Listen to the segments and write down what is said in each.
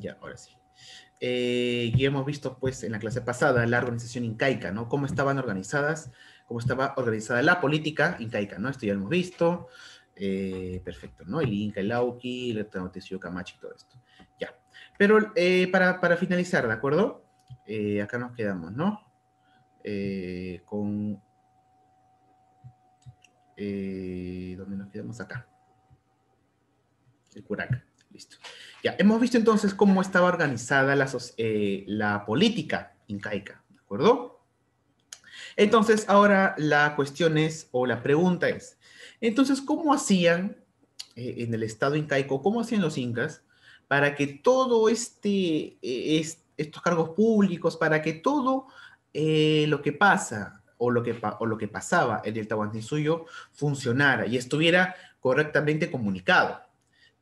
Ya, ahora sí. Eh, y hemos visto, pues, en la clase pasada, la organización incaica, ¿no? Cómo estaban organizadas, cómo estaba organizada la política incaica, ¿no? Esto ya hemos visto. Eh, perfecto, ¿no? El Inca, el Auki, el Tenochtitlán, y todo esto. Ya. Pero eh, para, para, finalizar, ¿de acuerdo? acá nos quedamos, ¿no? con... ¿Dónde nos quedamos? Acá. El Curaca. Ya, hemos visto entonces cómo estaba organizada eh, la, política incaica, ¿de acuerdo? Entonces, ahora la cuestión es, o la pregunta es, entonces, ¿cómo hacían eh, en el estado incaico, cómo hacían los incas para que todo este, e, estos cargos públicos, para que todo eh, lo que pasa o lo que, o lo que pasaba en el Tahuantinsuyo funcionara y estuviera correctamente comunicado?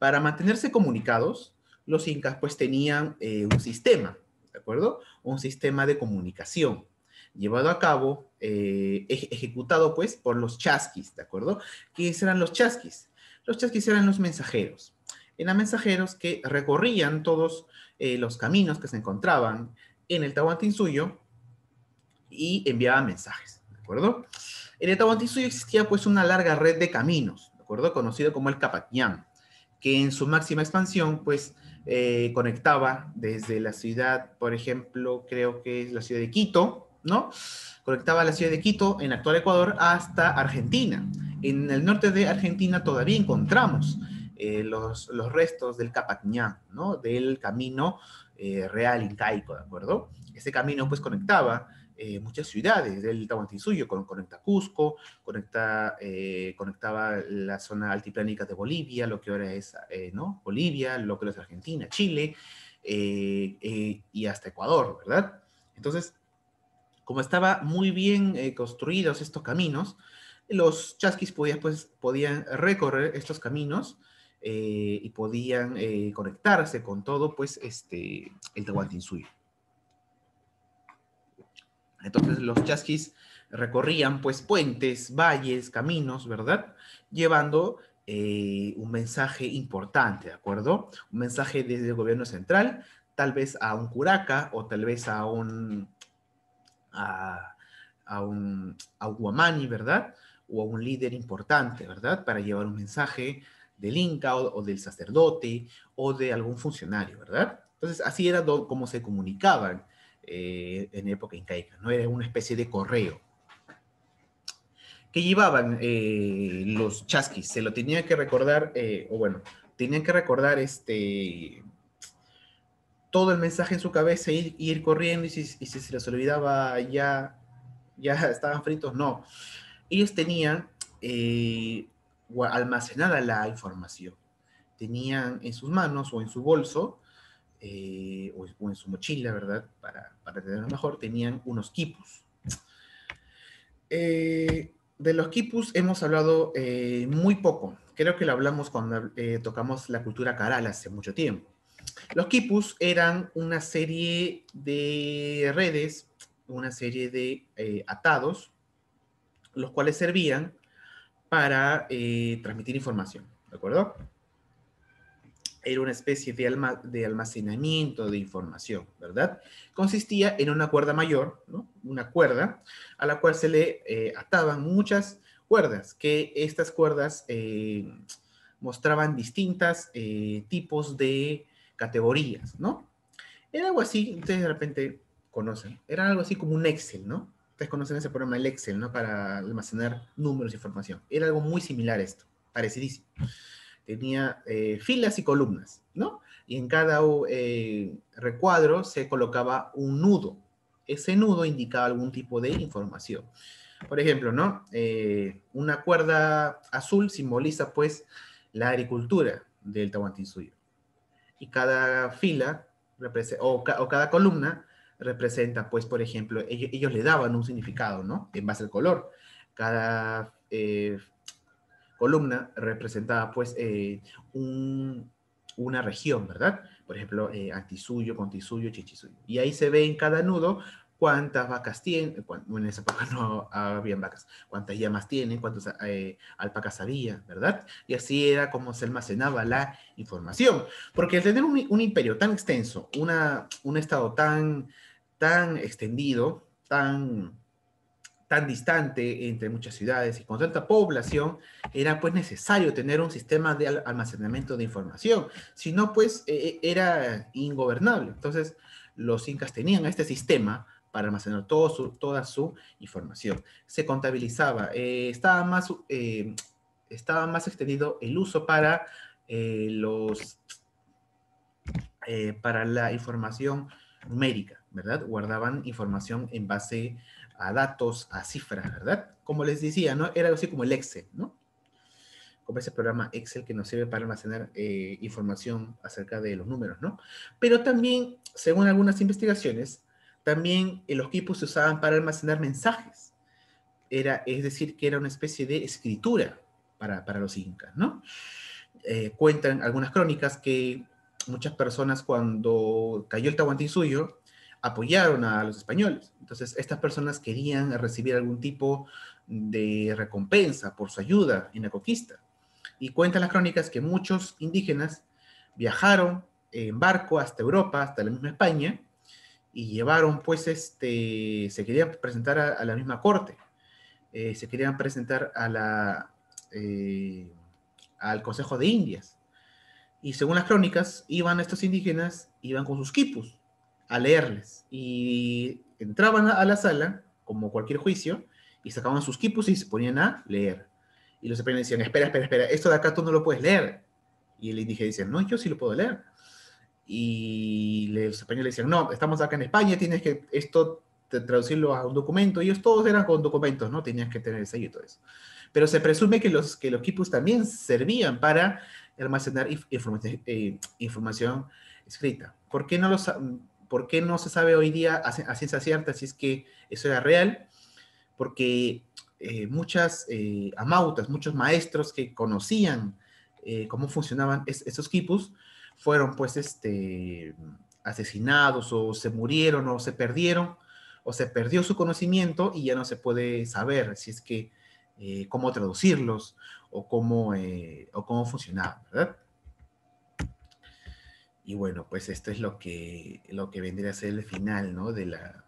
Para mantenerse comunicados, los incas pues tenían eh, un sistema, ¿de acuerdo? Un sistema de comunicación llevado a cabo, eh, ejecutado pues por los chasquis, ¿de acuerdo? ¿Quiénes eran los chasquis? Los chasquis eran los mensajeros. Eran mensajeros que recorrían todos eh, los caminos que se encontraban en el Tahuantinsuyo y enviaban mensajes, ¿de acuerdo? En el Tahuantinsuyo existía pues una larga red de caminos, ¿de acuerdo? Conocido como el Capacñán que en su máxima expansión, pues, eh, conectaba desde la ciudad, por ejemplo, creo que es la ciudad de Quito, ¿no? Conectaba la ciudad de Quito, en actual Ecuador, hasta Argentina. En el norte de Argentina todavía encontramos eh, los, restos del Capacñán, ¿no? Del camino eh, real incaico, ¿de acuerdo? Ese camino, pues, conectaba eh, muchas ciudades. del Tahuantinsuyo con, conecta Cusco, eh, conecta, conectaba la zona altiplánica de Bolivia, lo que ahora es eh, Bolivia, lo que es Argentina, Chile y hasta Ecuador, ¿verdad? Entonces, como estaba muy bien construidos estos caminos, los chasquis podían, pues, podían recorrer estos caminos y podían conectarse con todo pues, este, el Tahuantinsuyo. Entonces los chasquis recorrían pues puentes, valles, caminos, ¿verdad? Llevando eh, un mensaje importante, ¿de acuerdo? Un mensaje desde el gobierno central, tal vez a un curaca o tal vez a un, a, un, ¿verdad? O a un líder importante, ¿verdad? Para llevar un mensaje del inca o del sacerdote o de algún funcionario, ¿verdad? Entonces así era como se comunicaban eh, en época incaica, ¿no? Era una especie de correo que llevaban eh, los chasquis. Se lo tenían que recordar, eh, o bueno, tenían que recordar este todo el mensaje en su cabeza, ir, ir corriendo y si, se les olvidaba ya, ya estaban fritos, no. Ellos tenían almacenada la información, tenían en sus manos o en su bolso eh, o, en su mochila, ¿verdad? Para, para tenerlo mejor, tenían unos quipus. Eh, de los quipus hemos hablado eh, muy poco. Creo que lo hablamos cuando tocamos la cultura caral hace mucho tiempo. Los quipus eran una serie de redes, una serie de atados, los cuales servían para transmitir información, ¿de acuerdo? era una especie de, alma, de almacenamiento de información, ¿verdad? Consistía en una cuerda mayor, ¿no? Una cuerda a la cual se le eh, ataban muchas cuerdas, que estas cuerdas eh, mostraban distintos eh, tipos de categorías, ¿no? Era algo así, ustedes de repente conocen, era algo así como un Excel, ¿no? Ustedes conocen ese programa, el Excel, ¿no? Para almacenar números y información. Era algo muy similar a esto, parecidísimo tenía eh, filas y columnas, ¿no? Y en cada eh, recuadro se colocaba un nudo. Ese nudo indicaba algún tipo de información. Por ejemplo, ¿no? Eh, una cuerda azul simboliza, pues, la agricultura del Tahuantinsuyo. Y cada fila o, cada columna representa, pues, por ejemplo, ellos, le daban un significado, ¿no? En base al color. Cada eh, columna representaba pues eh, una región, ¿verdad? Por ejemplo, eh, Antisuyo, Contisuyo, Chichisuyo. Y ahí se ve en cada nudo cuántas vacas tienen, en esa época no habían vacas, cuántas llamas tienen, cuántas eh, alpacas había, ¿verdad? Y así era como se almacenaba la información. Porque al tener un, imperio tan extenso, una, un estado tan, tan extendido, tan tan distante entre muchas ciudades y con tanta población, era pues necesario tener un sistema de almacenamiento de información, si no pues e, e, era ingobernable. Entonces los incas tenían este sistema para almacenar toda su información. Se contabilizaba, eh, estaba, más, eh, estaba más extendido el uso para, eh, los, para la información numérica, ¿verdad? Guardaban información en base a datos, a cifras, ¿verdad? Como les decía, ¿no? Era así como el Excel, ¿no? Como ese programa Excel que nos sirve para almacenar eh, información acerca de los números, ¿no? Pero también, según algunas investigaciones, también los equipos se usaban para almacenar mensajes. Era, es decir, que era una especie de escritura para, los incas, ¿no? Eh, cuentan algunas crónicas que muchas personas cuando cayó el Tahuantinsuyo, apoyaron a los españoles. Entonces, estas personas querían recibir algún tipo de recompensa por su ayuda en la conquista. Y cuentan las crónicas que muchos indígenas viajaron en barco hasta Europa, hasta la misma España, y llevaron, pues, este, se querían presentar a, la misma corte, eh, se querían presentar eh, al Consejo de Indias. Y según las crónicas, iban estos indígenas, iban con sus quipus, a leerles. Y entraban a la sala, como cualquier juicio, y sacaban sus quipus y se ponían a leer. Y los españoles decían, espera, espera, espera, esto de acá tú no lo puedes leer. Y el indígena dice, no, yo sí lo puedo leer. Y los españoles decían, no, estamos acá en España, tienes que esto traducirlo a un documento. Y ellos todos eran con documentos, ¿no? Tenías que tener el sello y todo eso. Pero se presume que los, que los quipus también servían para almacenar información, eh, información escrita. ¿Por qué no los ¿Por qué no se sabe hoy día a, ciencia cierta si es que eso era real? Porque eh, muchas eh, amautas, muchos maestros que conocían eh, cómo funcionaban esos quipus, fueron pues este, asesinados o se murieron o se perdieron o se perdió su conocimiento y ya no se puede saber si es que cómo traducirlos o cómo, o cómo funcionaban, ¿verdad? Y bueno, pues esto es lo que, lo que vendría a ser el final, ¿no? De la,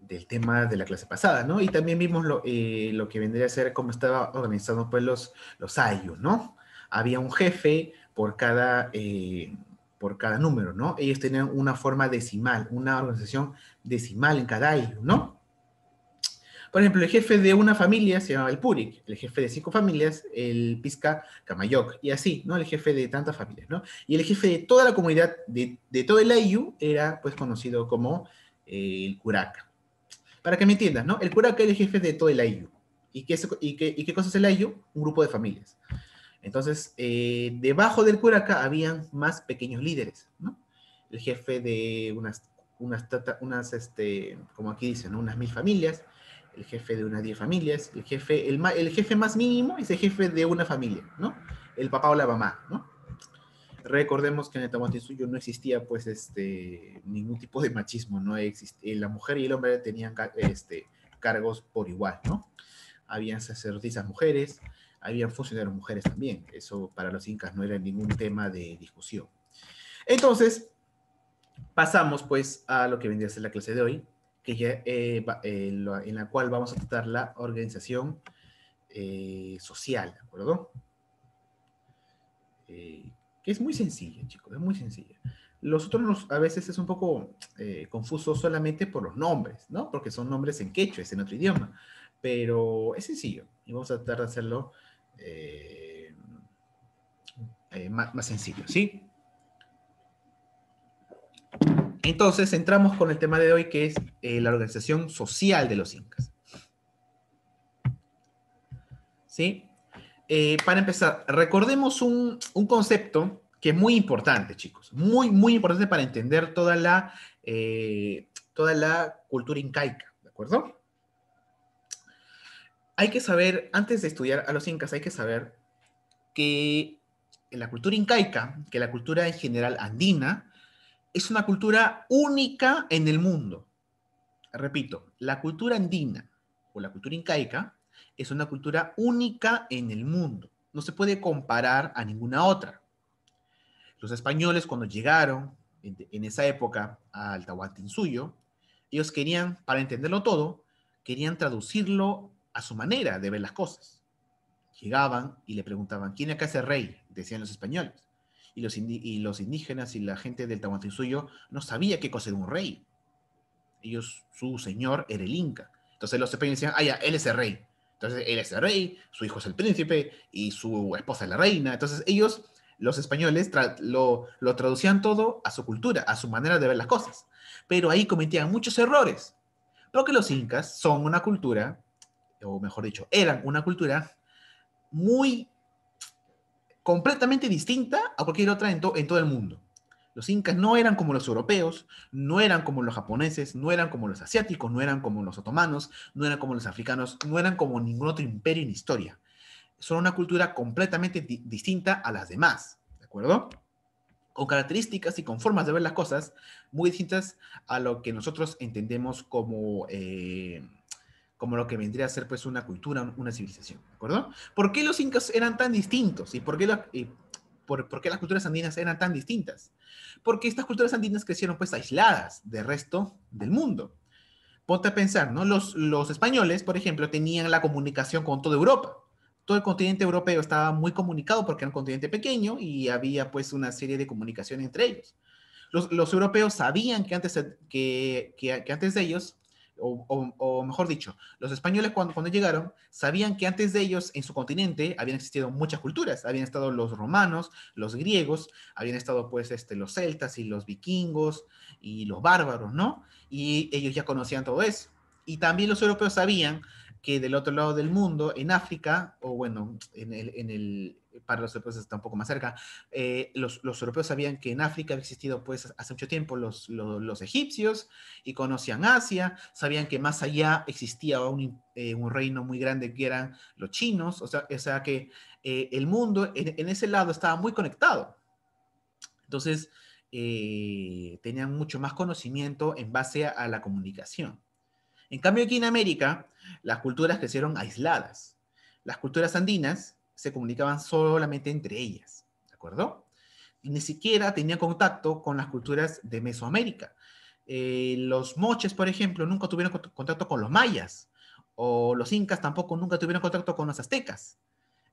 del tema de la clase pasada, ¿no? Y también vimos lo, eh, lo que vendría a ser cómo estaba organizado pues los, los ¿no? Había un jefe por cada, eh, por cada número, ¿no? Ellos tenían una forma decimal, una organización decimal en cada IU, ¿no? Por ejemplo, el jefe de una familia se llamaba el Purik, el jefe de cinco familias, el Pisca Camayoc, y así, ¿no? El jefe de tantas familias, ¿no? Y el jefe de toda la comunidad, de, todo el Ayu, era pues conocido como eh, el Curaca. Para que me entiendas, ¿no? El Curaca era el jefe de todo el Ayu. ¿Y qué, es, y qué, y qué cosa es el Ayu? Un grupo de familias. Entonces, eh, debajo del curaca habían más pequeños líderes, ¿no? El jefe de unas, unas, unas este, como aquí dicen, unas mil familias, el jefe de una diez familias, el jefe, el, el jefe más mínimo es el jefe de una familia, ¿no? El papá o la mamá, ¿no? Recordemos que en el suyo no existía, pues, este, ningún tipo de machismo, ¿no? Existía, eh, la mujer y el hombre tenían este, cargos por igual, ¿no? Habían sacerdotisas mujeres, habían funcionarios mujeres también. Eso para los incas no era ningún tema de discusión. Entonces, pasamos, pues, a lo que vendría a ser la clase de hoy, eh, eh, en la cual vamos a tratar la organización eh, social, ¿de acuerdo? que es muy sencilla, chicos, es muy sencilla. Los otros a veces es un poco confuso solamente por los nombres, ¿no? Porque son nombres en quechua, es en otro idioma, pero es sencillo y vamos a tratar de hacerlo más sencillo, ¿sí? Entonces entramos con el tema de hoy que es eh, la organización social de los incas. ¿Sí? Eh, para empezar, recordemos un, concepto que es muy importante, chicos, muy, muy importante para entender toda la, eh, toda la cultura incaica, ¿de acuerdo? Hay que saber, antes de estudiar a los incas, hay que saber que la cultura incaica, que la cultura en general andina, es una cultura única en el mundo. Repito, la cultura andina o la cultura incaica es una cultura única en el mundo. No se puede comparar a ninguna otra. Los españoles cuando llegaron en, esa época al Tahuantinsuyo, ellos querían, para entenderlo todo, querían traducirlo a su manera de ver las cosas. Llegaban y le preguntaban, ¿quién acá es el rey? Decían los españoles y los, indígenas y la gente del Tahuantinsuyo no sabía qué cosa era un rey. Ellos, su señor era el Inca. Entonces los españoles decían, ah, ya, él es el rey. Entonces él es el rey, su hijo es el príncipe y su esposa es la reina. Entonces ellos, los españoles, lo, lo traducían todo a su cultura, a su manera de ver las cosas. Pero ahí cometían muchos errores, porque los incas son una cultura, o mejor dicho, eran una cultura muy completamente distinta a cualquier otra en, todo el mundo. Los incas no eran como los europeos, no eran como los japoneses, no eran como los asiáticos, no eran como los otomanos, no eran como los africanos, no eran como ningún otro imperio en historia. Son una cultura completamente distinta a las demás, ¿de acuerdo? Con características y con formas de ver las cosas muy distintas a lo que nosotros entendemos como eh, como lo que vendría a ser pues una cultura, una civilización, ¿de acuerdo? ¿Por qué los incas eran tan distintos y por qué, por, qué las culturas andinas eran tan distintas? Porque estas culturas andinas crecieron pues aisladas del resto del mundo. Ponte a pensar, ¿no? Los, los españoles, por ejemplo, tenían la comunicación con toda Europa. Todo el continente europeo estaba muy comunicado porque era un continente pequeño y había pues una serie de comunicación entre ellos. Los, los europeos sabían que antes, que, que, que antes de ellos o, mejor dicho, los españoles cuando, cuando llegaron sabían que antes de ellos en su continente habían existido muchas culturas, habían estado los romanos, los griegos, habían estado pues este, los celtas y los vikingos y los bárbaros, ¿no? Y ellos ya conocían todo eso. Y también los europeos sabían que del otro lado del mundo, en África, o bueno, en el, eh, para los europeos está un poco más cerca, eh, los, europeos sabían que en África había existido pues hace mucho tiempo los, egipcios y conocían Asia, sabían que más allá existía un, eh, reino muy grande que eran los chinos, o sea, sea que el mundo en, ese lado estaba muy conectado. Entonces, tenían mucho más conocimiento en base a la comunicación. En cambio, aquí en América, las culturas crecieron aisladas. Las culturas andinas se comunicaban solamente entre ellas, ¿de acuerdo? Y ni siquiera tenían contacto con las culturas de Mesoamérica. Eh, los moches, por ejemplo, nunca tuvieron contacto con los mayas, o los incas tampoco nunca tuvieron contacto con los aztecas.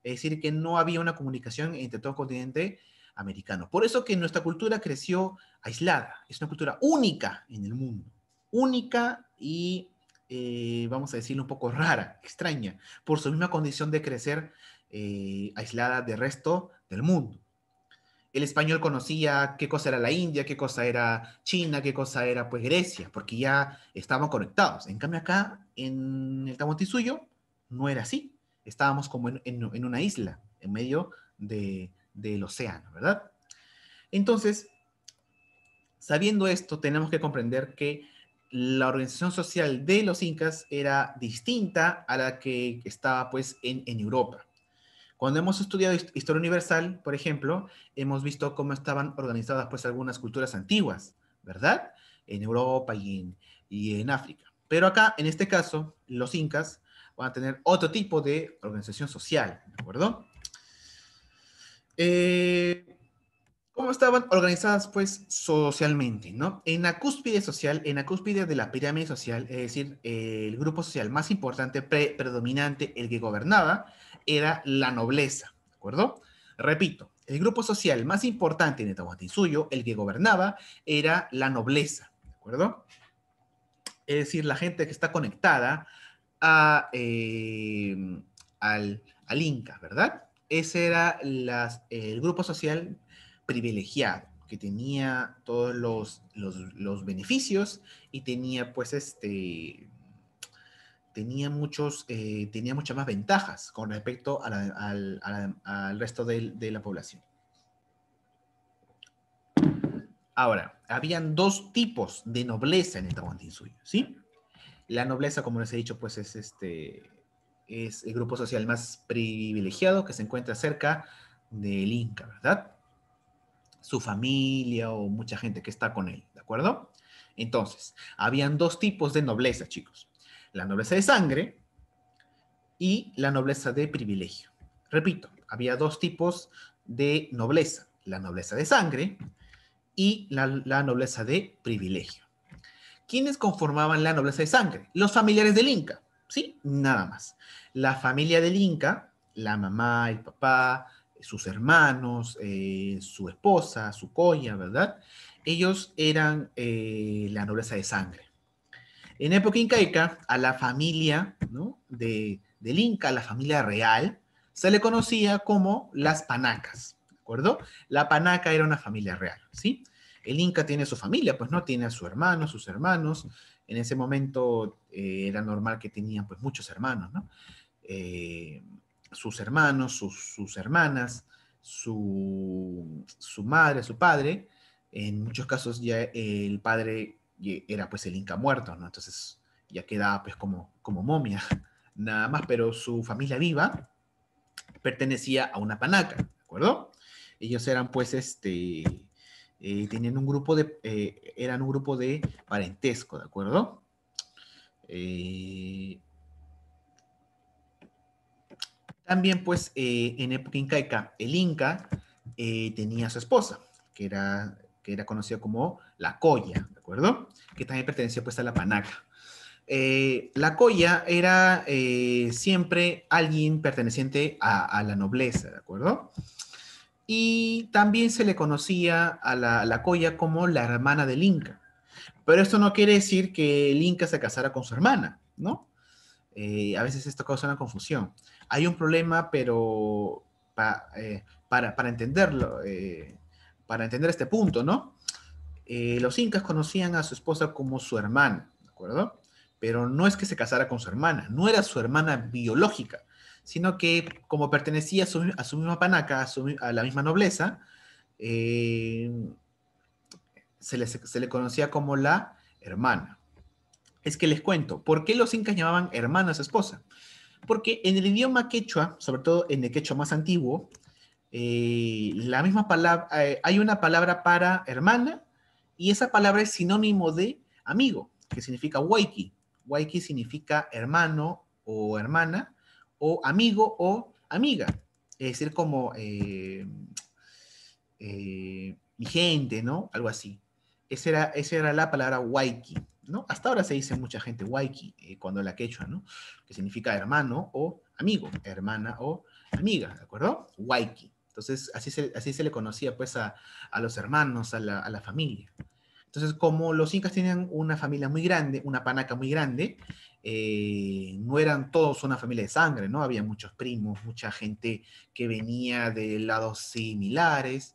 Es decir, que no había una comunicación entre todo el continente americano. Por eso que nuestra cultura creció aislada, es una cultura única en el mundo, única y eh, vamos a decirlo, un poco rara, extraña, por su misma condición de crecer eh, aislada del resto del mundo. El español conocía qué cosa era la India, qué cosa era China, qué cosa era pues Grecia, porque ya estaban conectados. En cambio acá, en el Tahuantinsuyo, no era así. Estábamos como en, una isla, en medio del océano, ¿verdad? Entonces, sabiendo esto, tenemos que comprender que la organización social de los incas era distinta a la que estaba pues en, Europa. Cuando hemos estudiado historia universal, por ejemplo, hemos visto cómo estaban organizadas pues algunas culturas antiguas, ¿verdad? En Europa y en, y en África. Pero acá, en este caso, los incas van a tener otro tipo de organización social, ¿de acuerdo? Eh, ¿Cómo estaban organizadas, pues, socialmente, no? En la cúspide social, en la cúspide de la pirámide social, es decir, el grupo social más importante, predominante, el que gobernaba, era la nobleza, ¿de acuerdo? Repito, el grupo social más importante en el el que gobernaba, era la nobleza, ¿de acuerdo? Es decir, la gente que está conectada eh, al, Inca, ¿verdad? Ese era el grupo social privilegiado, que tenía todos los, beneficios y tenía pues este, tenía, muchos, eh, tenía muchas más ventajas con respecto al, resto de, de, la población. Ahora, habían dos tipos de nobleza en el Tahuantinsuyo, ¿sí? La nobleza, como les he dicho, pues es este es el grupo social más privilegiado que se encuentra cerca del Inca, ¿verdad? su familia o mucha gente que está con él, ¿de acuerdo? Entonces, habían dos tipos de nobleza, chicos. La nobleza de sangre y la nobleza de privilegio. Repito, había dos tipos de nobleza. La nobleza de sangre y la, nobleza de privilegio. ¿Quiénes conformaban la nobleza de sangre? Los familiares del Inca, ¿sí? Nada más. La familia del Inca, la mamá, el papá, sus hermanos, eh, su esposa, su coya, ¿verdad? Ellos eran eh, la nobleza de sangre. En época incaica, a la familia ¿no? de, del Inca, la familia real, se le conocía como las panacas, ¿de acuerdo? La panaca era una familia real, ¿sí? El Inca tiene su familia, pues no, tiene a su hermano, sus hermanos. En ese momento eh, era normal que tenían pues muchos hermanos, ¿no? sus hermanos, sus, hermanas, su, madre, su padre. En muchos casos ya el padre era pues el Inca muerto, ¿no? Entonces ya quedaba pues como, como momia, nada más, pero su familia viva pertenecía a una panaca, ¿de acuerdo? Ellos eran pues este, eh, tenían un grupo de, eh, eran un grupo de parentesco, ¿de acuerdo? Eh, también, pues, eh, en época incaica, el Inca eh, tenía a su esposa, que era, que era conocida como la Coya, ¿de acuerdo? Que también pertenecía, pues, a la Panaca. Eh, la Coya era siempre alguien perteneciente a, la nobleza, ¿de acuerdo? Y también se le conocía a la, Coya como la hermana del Inca. Pero esto no quiere decir que el Inca se casara con su hermana, ¿no? a veces esto causa una confusión hay un problema, pero eh, para, entenderlo, eh, para entender este punto, ¿no? Eh, los incas conocían a su esposa como su hermana, ¿de acuerdo? Pero no es que se casara con su hermana, no era su hermana biológica, sino que como pertenecía a su, misma panaca, a, la misma nobleza, se le, se le conocía como la hermana. Es que les cuento, ¿por qué los incas llamaban hermana a su esposa? Porque en el idioma quechua, sobre todo en el quechua más antiguo, eh, la misma palabra, eh, hay una palabra para hermana y esa palabra es sinónimo de amigo, que significa waiki. Waiki significa hermano o hermana o amigo o amiga. Es decir, como eh, mi gente, ¿no? Algo así. Esa era, esa era la palabra waiki. Hasta ahora se dice mucha gente waiki eh, cuando la quechua, ¿no? Que significa hermano o amigo, hermana o amiga, ¿de acuerdo? Waiki. Entonces, así se, así se le conocía pues a, los hermanos, a la, familia. Entonces, como los incas tenían una familia muy grande, una panaca muy grande, eh, no eran todos una familia de sangre, ¿no? Había muchos primos, mucha gente que venía de lados similares,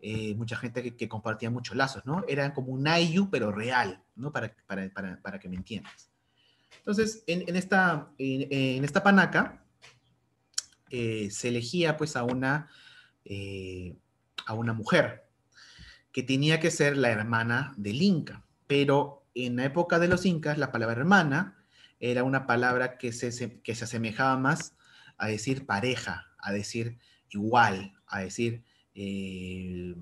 eh, mucha gente que, compartía muchos lazos, ¿no? Era como un ayu, pero real, ¿no? Para, para, para, que me entiendas. Entonces, en, en esta, en, esta panaca eh, se elegía pues a una, eh, a una mujer que tenía que ser la hermana del Inca, pero en la época de los incas la palabra hermana era una palabra que que se asemejaba más a decir pareja, a decir igual, a decir eh,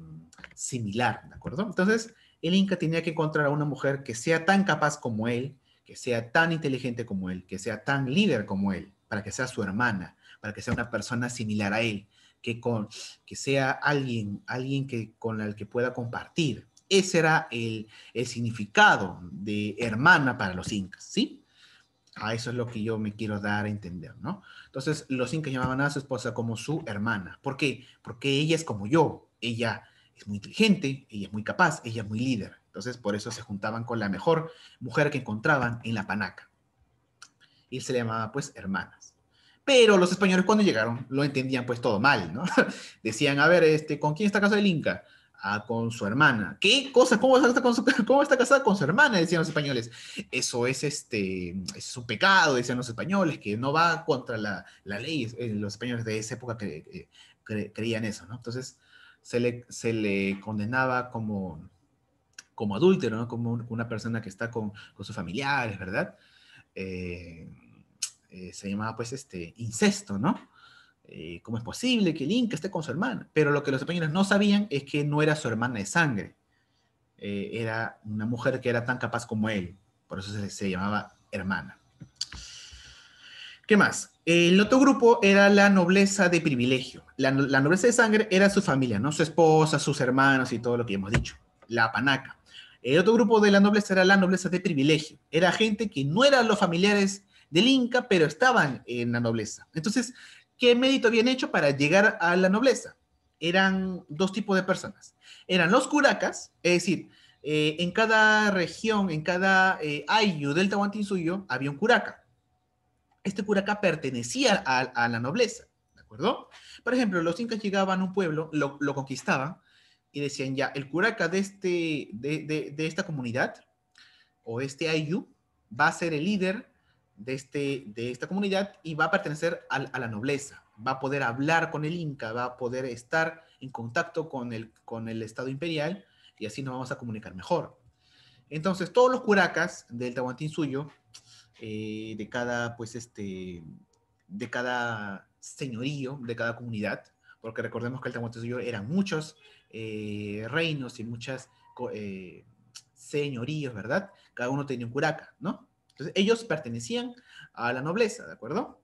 similar, ¿de acuerdo? Entonces, el Inca tenía que encontrar a una mujer que sea tan capaz como él, que sea tan inteligente como él, que sea tan líder como él, para que sea su hermana, para que sea una persona similar a él, que, con, que sea alguien, alguien que, con el que pueda compartir. Ese era el significado de hermana para los incas, ¿sí? A eso es lo que yo me quiero dar a entender, ¿no? Entonces, los incas llamaban a su esposa como su hermana. ¿Por qué? Porque ella es como yo. Ella es muy inteligente, ella es muy capaz, ella es muy líder. Entonces, por eso se juntaban con la mejor mujer que encontraban en la panaca. Y se le llamaba, pues, hermanas. Pero los españoles cuando llegaron lo entendían, pues, todo mal, ¿no? Decían, a ver, este, ¿con quién está casado el Inca? con su hermana. ¿Qué cosa? ¿Cómo está, casada con su hermana? Decían los españoles. Eso es, este, es un pecado, decían los españoles, que no va contra la, la ley. Eh, los españoles de esa época eh, creían eso, ¿no? Entonces se le, se le condenaba como, como adúltero, ¿no? Como una persona que está con, sus familiares, ¿verdad? Eh, se llamaba pues este incesto, ¿no? Eh, ¿cómo es posible que el Inca esté con su hermana? Pero lo que los españoles no sabían es que no era su hermana de sangre, eh, era una mujer que era tan capaz como él, por eso se, llamaba hermana. ¿Qué más? El otro grupo era la nobleza de privilegio. La, la, nobleza de sangre era su familia, ¿no? Su esposa, sus hermanos y todo lo que hemos dicho. La panaca. El otro grupo de la nobleza era la nobleza de privilegio. Era gente que no eran los familiares del Inca, pero estaban en la nobleza. Entonces, qué mérito habían hecho para llegar a la nobleza. Eran dos tipos de personas. Eran los curacas, es decir, eh, en cada región, en cada eh, ayu del Tahuantinsuyo, había un curaca. Este curaca pertenecía a, la nobleza, ¿de acuerdo? Por ejemplo, los incas llegaban a un pueblo, lo, conquistaban y decían ya, el curaca de, este, de, esta comunidad o este ayu va a ser el líder de, este, de esta comunidad y va a pertenecer a, la nobleza, va a poder hablar con el Inca, va a poder estar en contacto con el, con el Estado imperial y así nos vamos a comunicar mejor. Entonces, todos los curacas del Tahuantinsuyo, Suyo, eh, de cada, pues, este, de cada señorío, de cada comunidad, porque recordemos que el Suyo eran muchos eh, reinos y muchas eh, señoríos, ¿verdad? Cada uno tenía un curaca, ¿no? Entonces, ellos pertenecían a la nobleza, ¿de acuerdo?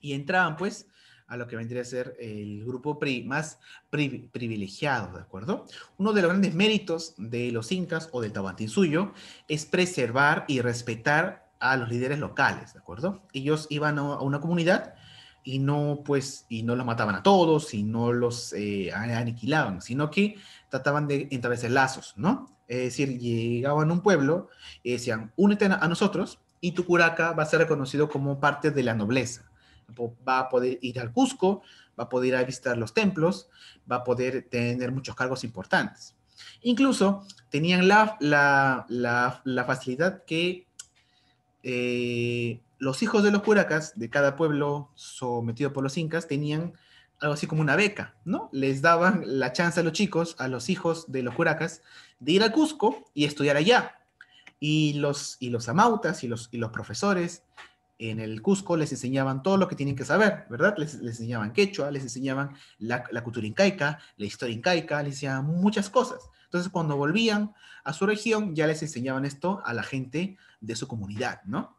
Y entraban, pues, a lo que vendría a ser el grupo más privilegiado, ¿de acuerdo? Uno de los grandes méritos de los incas o del suyo es preservar y respetar a los líderes locales, ¿de acuerdo? Ellos iban a una comunidad y no pues y no los mataban a todos y no los eh, aniquilaban sino que trataban de establecer lazos no es decir, llegaban a un pueblo y decían, únete a nosotros y tu curaca va a ser reconocido como parte de la nobleza. Va a poder ir al Cusco, va a poder ir a visitar los templos, va a poder tener muchos cargos importantes. Incluso tenían la, la, facilidad que eh, los hijos de los curacas de cada pueblo sometido por los incas tenían algo así como una beca, ¿no? Les daban la chance a los chicos, a los hijos de los curacas, de ir a Cusco y estudiar allá. Y los, y los amautas y los, y los profesores en el Cusco les enseñaban todo lo que tienen que saber, ¿verdad? Les, enseñaban quechua, les enseñaban la, cultura incaica, la historia incaica, les enseñaban muchas cosas. Entonces, cuando volvían a su región, ya les enseñaban esto a la gente de su comunidad, ¿no?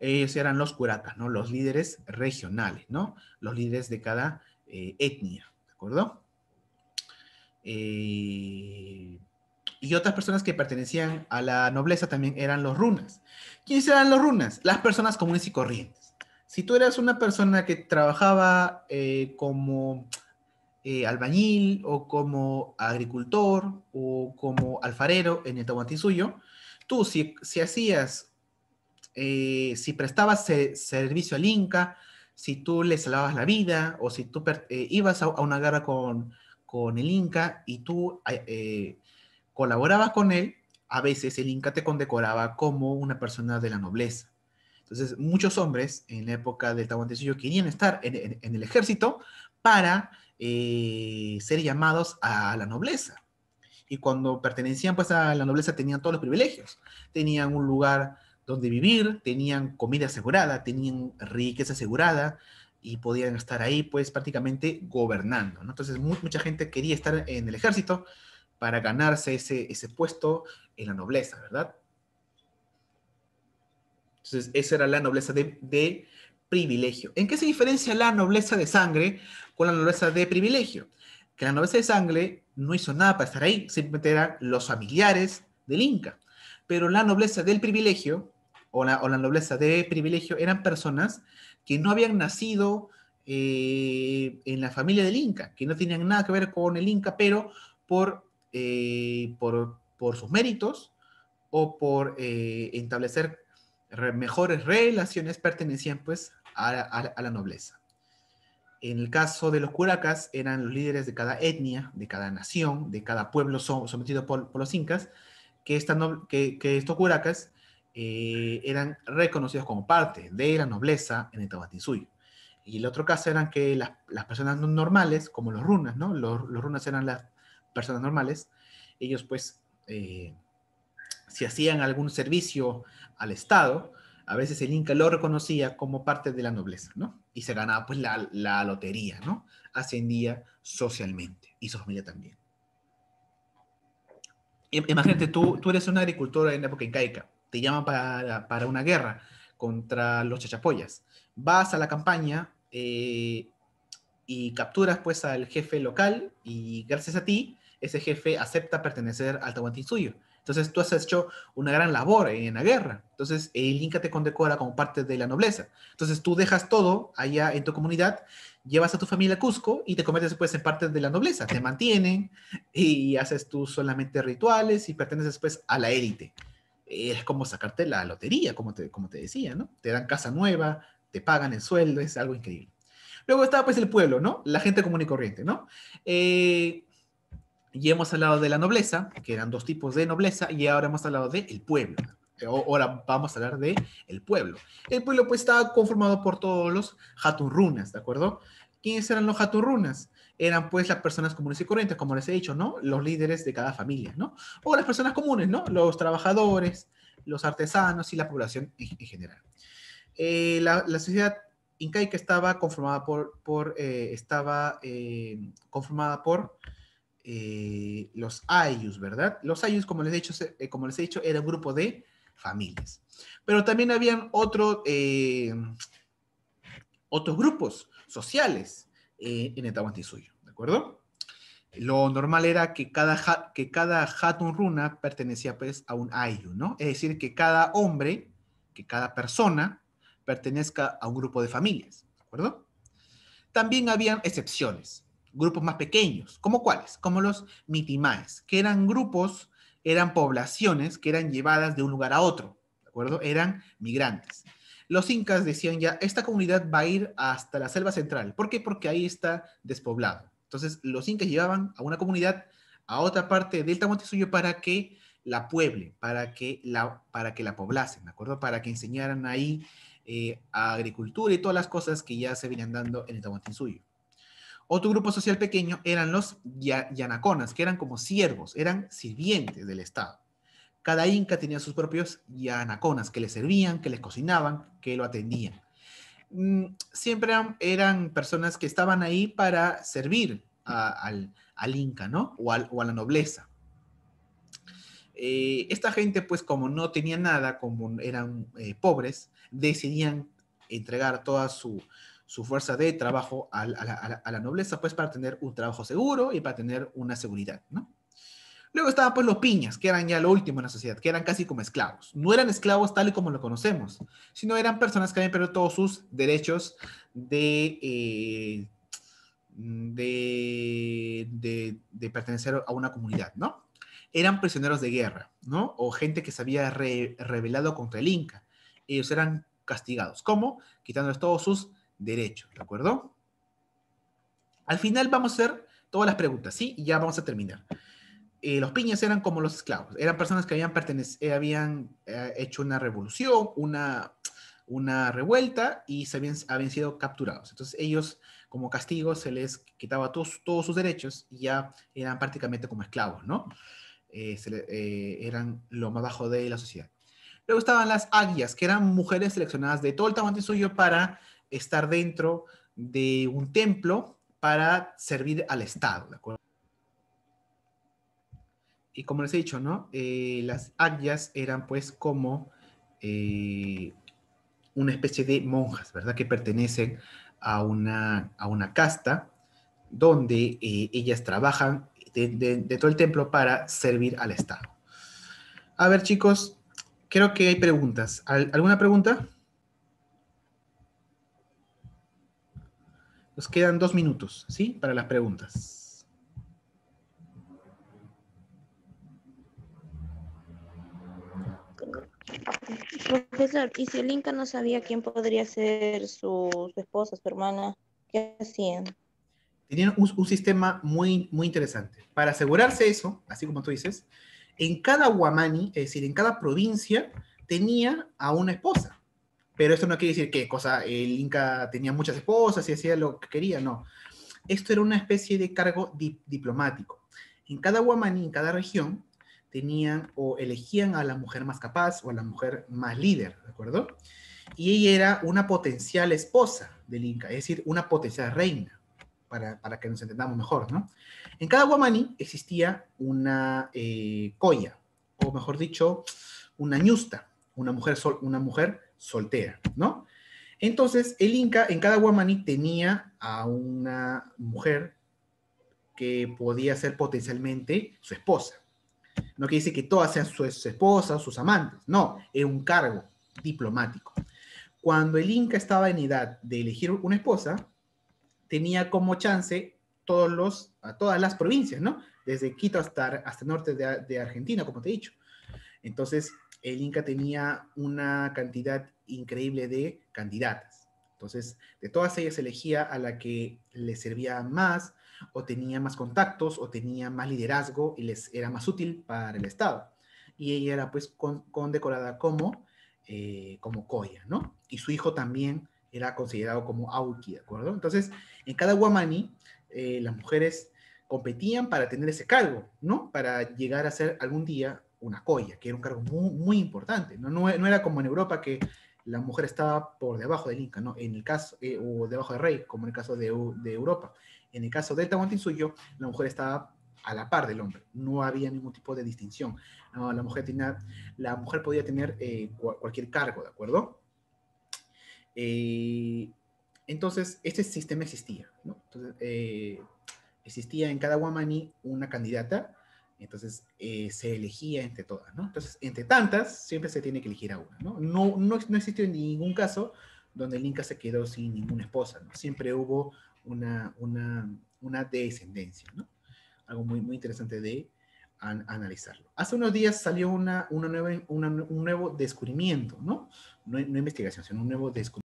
Ellos eran los curatas, ¿no? Los líderes regionales, ¿no? Los líderes de cada eh, etnia, ¿de acuerdo? Eh, y otras personas que pertenecían a la nobleza también eran los runas. ¿Quiénes eran los runas? Las personas comunes y corrientes. Si tú eras una persona que trabajaba eh, como eh, albañil o como agricultor o como alfarero en el Tahuantinsuyo, tú si, si hacías, si prestabas servicio al Inca, si tú le salvabas la vida o si tú ibas a, a una guerra con con el Inca y tú eh, eh, colaborabas con él, a veces el Inca te condecoraba como una persona de la nobleza. Entonces, muchos hombres en la época del Tahuantinsuyo querían estar en, el ejército para eh, ser llamados a la nobleza. Y cuando pertenecían pues a la nobleza tenían todos los privilegios. Tenían un lugar donde vivir, tenían comida asegurada, tenían riqueza asegurada, y podían estar ahí pues prácticamente gobernando. ¿no? Entonces mucha gente quería estar en el ejército para ganarse ese, ese puesto en la nobleza, ¿verdad? Entonces esa era la nobleza de, de privilegio. ¿En qué se diferencia la nobleza de sangre con la nobleza de privilegio? Que la nobleza de sangre no hizo nada para estar ahí, simplemente eran los familiares del Inca. Pero la nobleza del privilegio o la, nobleza de privilegio eran personas que no habían nacido eh, en la familia del Inca, que no tenían nada que ver con el Inca, pero por, eh, por, sus méritos o por eh, establecer mejores relaciones pertenecían pues a, la nobleza. En el caso de los curacas eran los líderes de cada etnia, de cada nación, de cada pueblo sometido por, los incas, que, esta que estos curacas eh, eran reconocidos como parte de la nobleza en el Tahuantinsuyo. Y el otro caso eran que las, las personas normales, como los runas, ¿no? Los, los, runas eran las personas normales, ellos pues, eh, si hacían algún servicio al Estado, a veces el Inca lo reconocía como parte de la nobleza, ¿no? Y se ganaba pues la, la lotería, ¿no? Ascendía socialmente y su familia también. Imagínate, tú, tú eres un agricultor en la época incaica te llama para, una guerra contra los chachapoyas. Vas a la campaña eh, y capturas pues al jefe local y gracias a ti ese jefe acepta pertenecer al Tahuantinsuyo. Entonces tú has hecho una gran labor en la guerra. Entonces el Inca te condecora como parte de la nobleza. Entonces tú dejas todo allá en tu comunidad, llevas a tu familia a Cusco y te conviertes pues en parte de la nobleza. Te mantienen y haces tú solamente rituales y perteneces pues a la élite es como sacarte la lotería, como te, como te decía, ¿no? Te dan casa nueva, te pagan el sueldo, es algo increíble. Luego estaba pues el pueblo, ¿no? La gente común y corriente, ¿no? Eh, y hemos hablado de la nobleza, que eran dos tipos de nobleza, y ahora hemos hablado del pueblo. Eh, ahora vamos a hablar de el pueblo. El pueblo pues está conformado por todos los haturrunas, ¿de acuerdo? ¿Quiénes eran los haturrunas? eran pues las personas comunes y corrientes, como les he dicho, ¿no? Los líderes de cada familia, ¿no? O las personas comunes, ¿no? Los trabajadores, los artesanos y la población en, general. Eh, la, sociedad incaica estaba conformada por, por eh, estaba eh, conformada por los ayus, ¿verdad? Los ayus, como les he dicho, como les he dicho, era un grupo de familias. Pero también habían otro, otros grupos sociales eh, en el ¿de acuerdo? Lo normal era que cada, que cada Hatun Runa pertenecía pues a un Ayu, ¿no? Es decir, que cada hombre, que cada persona pertenezca a un grupo de familias, ¿de acuerdo? También habían excepciones, grupos más pequeños, ¿como cuáles? Como los mitimaes, que eran grupos, eran poblaciones que eran llevadas de un lugar a otro, ¿de acuerdo? Eran migrantes los incas decían ya, esta comunidad va a ir hasta la selva central. ¿Por qué? Porque ahí está despoblado. Entonces, los incas llevaban a una comunidad a otra parte del Tahuantinsuyo para que la pueble, para que la, para que la poblasen, ¿de acuerdo? Para que enseñaran ahí eh, agricultura y todas las cosas que ya se venían dando en el Tahuantinsuyo. Otro grupo social pequeño eran los yanaconas, que eran como siervos, eran sirvientes del Estado. Cada inca tenía sus propios yanaconas que le servían, que les cocinaban, que lo atendían. Mm, siempre eran, personas que estaban ahí para servir al, inca, ¿no? O, a la nobleza. Eh, esta gente, pues como no tenía nada, como eran eh, pobres, decidían entregar toda su, fuerza de trabajo a, la, a, la, nobleza, pues para tener un trabajo seguro y para tener una seguridad, ¿no? Luego estaban pues los piñas, que eran ya lo último en la sociedad, que eran casi como esclavos. No eran esclavos tal y como lo conocemos, sino eran personas que habían perdido todos sus derechos de, eh, de, pertenecer a una comunidad, ¿no? Eran prisioneros de guerra, ¿no? O gente que se había rebelado contra el Inca. Ellos eran castigados. ¿Cómo? Quitándoles todos sus derechos, ¿de acuerdo? Al final vamos a hacer todas las preguntas, ¿sí? Y ya vamos a terminar. Eh, los piñas eran como los esclavos, eran personas que habían, eh, eh, hecho una revolución, una, revuelta y se habían, sido capturados. Entonces ellos como castigo se les quitaba todos, todos sus derechos y ya eran prácticamente como esclavos, ¿no? eran lo más bajo de la sociedad. Luego estaban las águilas, que eran mujeres seleccionadas de todo el tamaño suyo para estar dentro de un templo para servir al Estado, ¿de acuerdo? y como les he dicho, ¿no? Eh, las agyas eran pues como eh, una especie de monjas, ¿verdad? Que pertenecen a una, a una casta donde eh, ellas trabajan de, todo el templo para servir al Estado. A ver, chicos, creo que hay preguntas. ¿Alguna pregunta? Nos quedan dos minutos, ¿sí? Para las preguntas. Profesor, ¿y si el Inca no sabía quién podría ser su, esposas, esposa, su hermana? ¿Qué hacían? Tenían un, sistema muy, muy interesante. Para asegurarse eso, así como tú dices, en cada Huamani, es decir, en cada provincia, tenía a una esposa. Pero esto no quiere decir que cosa, el Inca tenía muchas esposas y hacía lo que quería, no. Esto era una especie de cargo diplomático. En cada Huamani, en cada región, tenían o elegían a la mujer más capaz o a la mujer más líder, ¿de acuerdo? Y ella era una potencial esposa del Inca, es decir, una potencial reina, para, que nos entendamos mejor, ¿no? En cada guamani existía una eh, coya, o mejor dicho, una ñusta, una mujer, una mujer soltera, ¿no? Entonces, el Inca en cada guamani tenía a una mujer que podía ser potencialmente su esposa. No quiere decir que todas sean sus esposas, sus amantes. No, es un cargo diplomático. Cuando el Inca estaba en edad de elegir una esposa, tenía como chance todos los, a todas las provincias, ¿no? Desde Quito hasta, hasta el norte de, de Argentina, como te he dicho. Entonces, el Inca tenía una cantidad increíble de candidatas. Entonces, de todas ellas elegía a la que le servía más, o tenía más contactos, o tenía más liderazgo y les era más útil para el Estado. Y ella era pues condecorada como, eh, como Koya, ¿no? Y su hijo también era considerado como Auki, ¿de acuerdo? Entonces, en cada Guamani, eh, las mujeres competían para tener ese cargo, ¿no? Para llegar a ser algún día una Koya, que era un cargo muy, muy importante, ¿no? No, era como en Europa que la mujer estaba por debajo del Inca, ¿no? En el caso, eh, o debajo del rey, como en el caso de, de Europa. En el caso del Tahuantinsuyo, la mujer estaba a la par del hombre, no había ningún tipo de distinción. la, mujer podía tener eh, cualquier cargo, ¿de acuerdo? Eh, entonces, este sistema existía, eh, existía en cada Guamani una candidata, entonces se elegía entre todas, Entonces, entre tantas, siempre se tiene que elegir a una, ¿no? No, existió ningún caso donde el Inca se quedó sin ninguna esposa, Siempre hubo una, una, una descendencia, ¿no? Algo muy, muy interesante de analizarlo. Hace unos días salió una, nueva, un nuevo descubrimiento, ¿no? No, no investigación, sino un nuevo descubrimiento